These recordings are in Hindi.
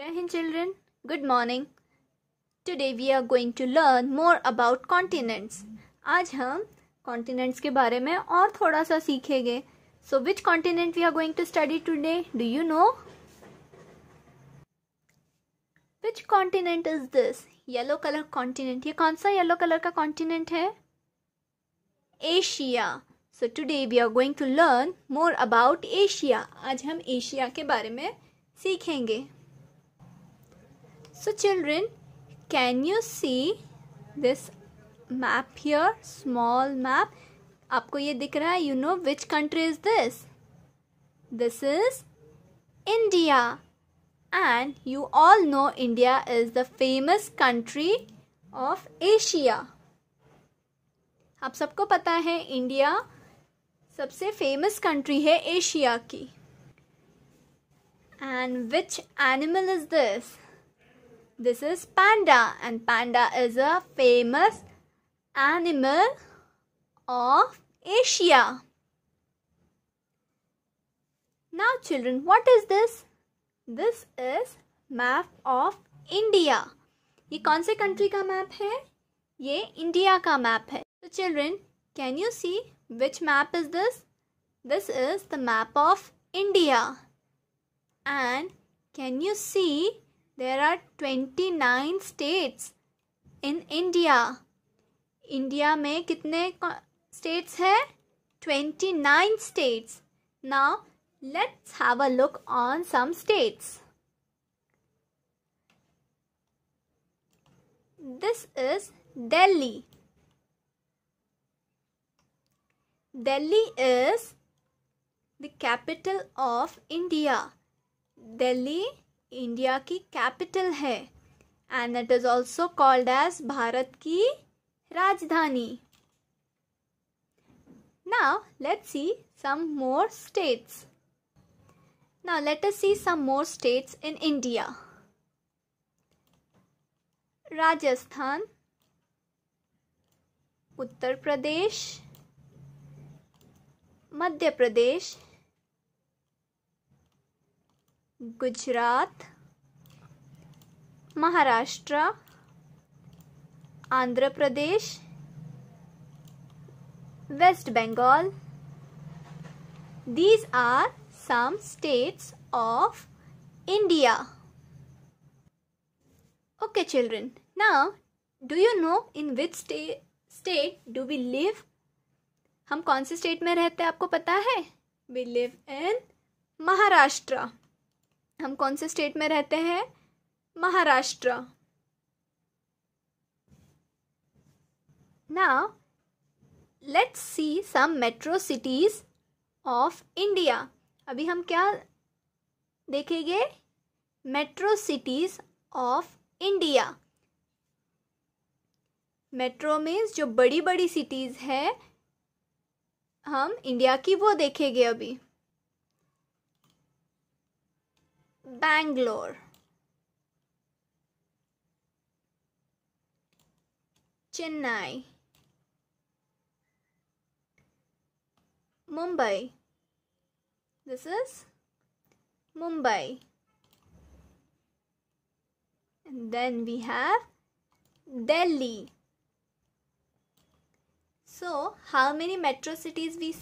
Jai Hind children, good morning. Today we are going to learn more about continents. आज हम continents के बारे में और थोड़ा सा सीखेंगे So which continent we are going to study today? Do you know? Which continent is this? Yellow color continent. ये कौन सा yellow color का continent है Asia. So today we are going to learn more about Asia. आज हम asia के बारे में सीखेंगे So children, can you see this map here? Small map. आपको ये दिख रहा है you know which country is this this is India and you all know India is the famous country of Asia आप सबको पता है इंडिया सबसे फेमस कंट्री है एशिया की and which animal is this this is panda and panda is a famous animal of asia now children what is this this is map of india ye kaun se country ka map hai ye india ka map hai so children can you see which map is this this is the map of india and can you see there are 29 states in India. India में कितने states है 29 states. Now let's have a look on some states. This is Delhi. Delhi is the capital of India. Delhi India की कैपिटल है and it is also called as Bharat की राजधानी now let see some more states now let us see some more states in India Rajasthan Uttar Pradesh Madhya Pradesh Gujarat Maharashtra Andhra Pradesh West Bengal these are some states of India okay children now do you know in which state do we live हम कौन से स्टेट में रहते हैं आपको पता है वी लिव इन महाराष्ट्र हम कौन से स्टेट में रहते हैं महाराष्ट्र ना let's see some metro cities of India अभी हम क्या देखेंगे metro cities of India metro means जो बड़ी बड़ी सिटीज़ है हम इंडिया की वो देखेंगे अभी Bangalore. Chennai. Mumbai. This is Mumbai. And then we have Delhi. So, how many metro cities we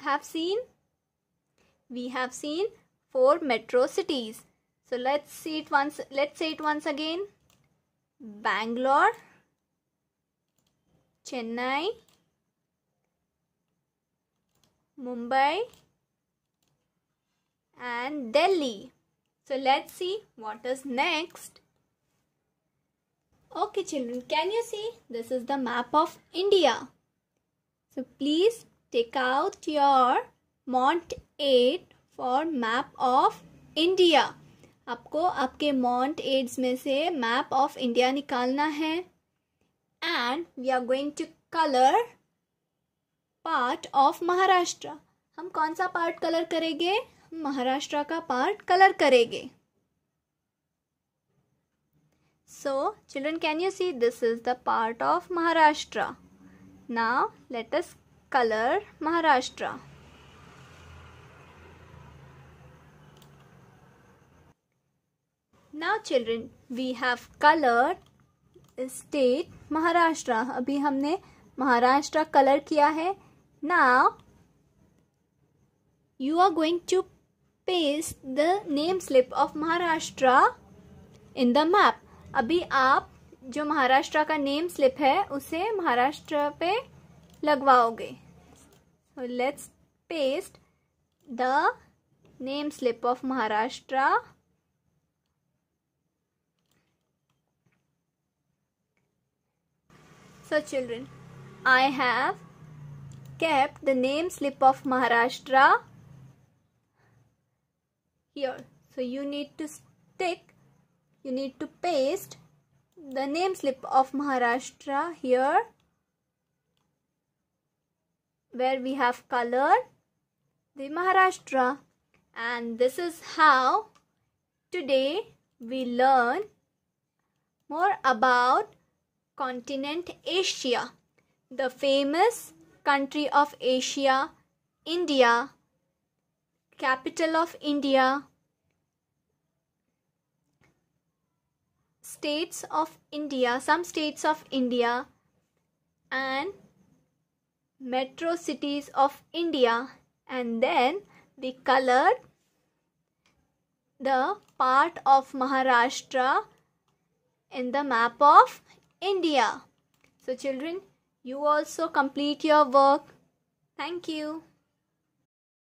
have seen? We have seen four metro cities. So let's see it once. Let's say it once again. Bangalore, Chennai, Mumbai, and Delhi. So let's see what is next. Okay children, can you see? This is the map of India. So please take out your Mont 8 for map of India आपको आपके माउंट एड्स में से मैप ऑफ इंडिया निकालना है and we are going to colour part of Maharashtra हम कौन सा पार्ट कलर करेंगे महाराष्ट्र का पार्ट कलर करेंगे so children can you see this is the part of Maharashtra now let us colour Maharashtra now children we have colour state Maharashtra अभी हमने महाराष्ट्र कलर किया है now you are going to paste the name slip of Maharashtra in the map अभी आप जो महाराष्ट्र का नेम स्लिप है उसे महाराष्ट्र पे लगवाओगे let's paste the name slip of Maharashtra So children, I have kept the name slip of Maharashtra here. So you need to stick, you need to paste the name slip of Maharashtra here where we have colored the Maharashtra and this is how today we learn more about continent Asia, the famous country of Asia, India, capital of India, states of India, some states of India and metro cities of India and then the color the part of Maharashtra in the map of India. So children, you also complete your work. Thank you.